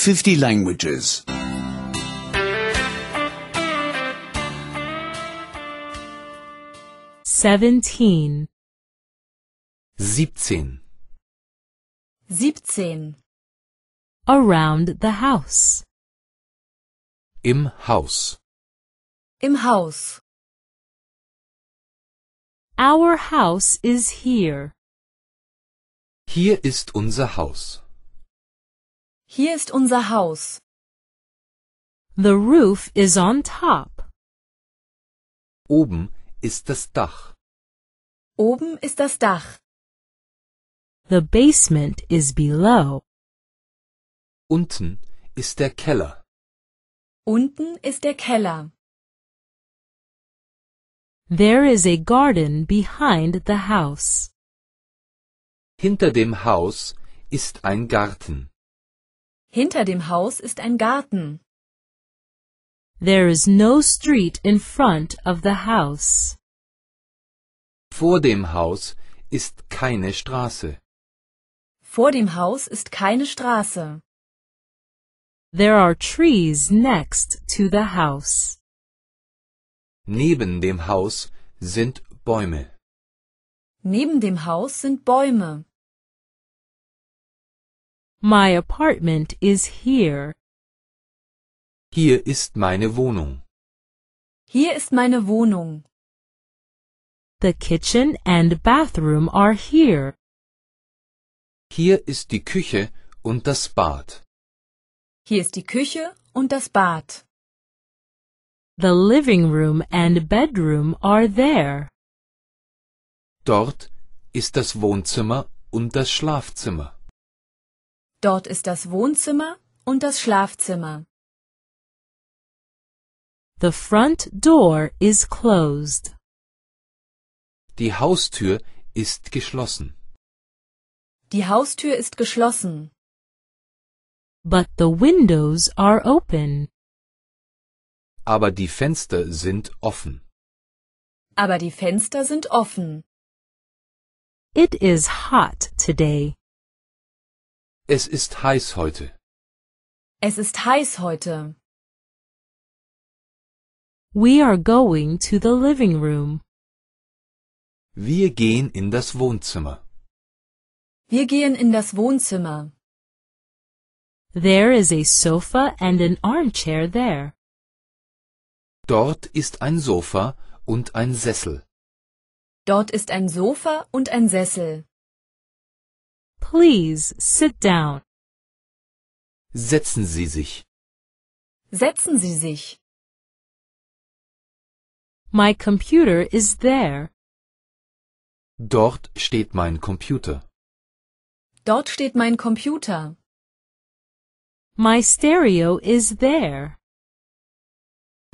50 languages. 17 17 17 Around the house. Im Haus. Im Haus. Our house is here. Hier ist unser Haus. Hier ist unser Haus. The roof is on top. Oben ist das Dach. Oben ist das Dach. The basement is below. Unten ist der Keller. Unten ist der Keller. There is a garden behind the house. Hinter dem Haus ist ein Garten. Hinter dem Haus ist ein Garten. There is no street in front of the house. Vor dem Haus ist keine Straße. Vor dem Haus ist keine Straße. There are trees next to the house. Neben dem Haus sind Bäume. Neben dem Haus sind Bäume. My apartment is here. Hier ist meine Wohnung. Hier ist meine Wohnung. The kitchen and bathroom are here. Hier ist die Küche und das Bad. Hier ist die Küche und das Bad. The living room and bedroom are there. Dort ist das Wohnzimmer und das Schlafzimmer. Dort ist das Wohnzimmer und das Schlafzimmer. The front door is closed. Die Haustür ist geschlossen. Die Haustür ist geschlossen. But the windows are open. Aber die Fenster sind offen. Aber die Fenster sind offen. It is hot today. Es ist heiß heute. Es ist heiß heute. We are going to the living room. Wir gehen in das Wohnzimmer. Wir gehen in das Wohnzimmer. There is a sofa and an armchair there. Dort ist ein Sofa und ein Sessel. Dort ist ein Sofa und ein Sessel. Please sit down. Setzen Sie sich. Setzen Sie sich. My computer is there. Dort steht mein Computer. Dort steht mein Computer. My stereo is there.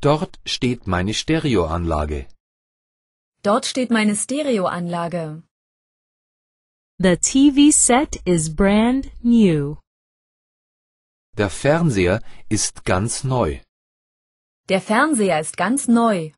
Dort steht meine Stereoanlage. Dort steht meine Stereoanlage. The TV set is brand new. Der Fernseher ist ganz neu. Der Fernseher ist ganz neu.